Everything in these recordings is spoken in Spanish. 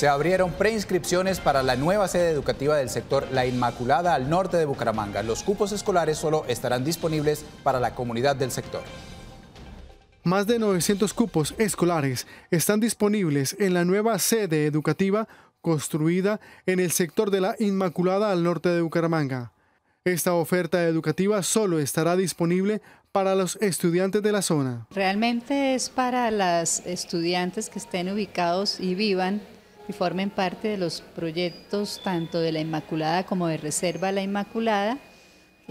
se abrieron preinscripciones para la nueva sede educativa del sector La Inmaculada al norte de Bucaramanga. Los cupos escolares solo estarán disponibles para la comunidad del sector. Más de 900 cupos escolares están disponibles en la nueva sede educativa construida en el sector de la Inmaculada al norte de Bucaramanga. Esta oferta educativa solo estará disponible para los estudiantes de la zona. Realmente es para las estudiantes que estén ubicados y vivan y formen parte de los proyectos tanto de la Inmaculada como de Reserva la Inmaculada.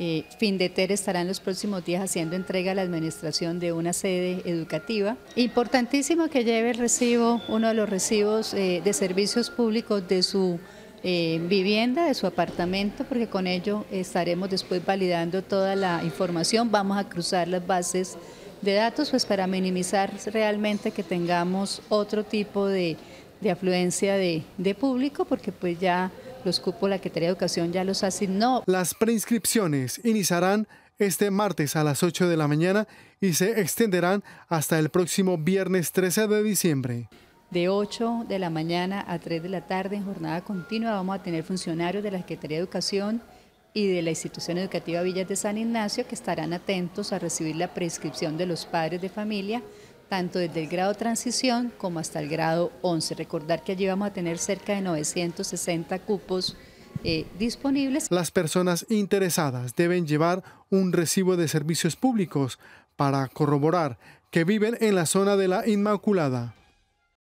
Eh, de estará en los próximos días haciendo entrega a la administración de una sede educativa. Importantísimo que lleve el recibo, uno de los recibos eh, de servicios públicos de su eh, vivienda, de su apartamento, porque con ello estaremos después validando toda la información. Vamos a cruzar las bases de datos pues para minimizar realmente que tengamos otro tipo de de afluencia de, público, porque pues ya los cupos la Secretaría de Educación ya los asignó. Las preinscripciones iniciarán este martes a las 8 de la mañana y se extenderán hasta el próximo viernes 13 de diciembre. De 8 de la mañana a 3 de la tarde, en jornada continua, vamos a tener funcionarios de la Secretaría de Educación y de la institución educativa Villas de San Ignacio que estarán atentos a recibir la prescripción de los padres de familia tanto desde el grado transición como hasta el grado 11. Recordar que allí vamos a tener cerca de 960 cupos eh, disponibles. Las personas interesadas deben llevar un recibo de servicios públicos para corroborar que viven en la zona de la Inmaculada.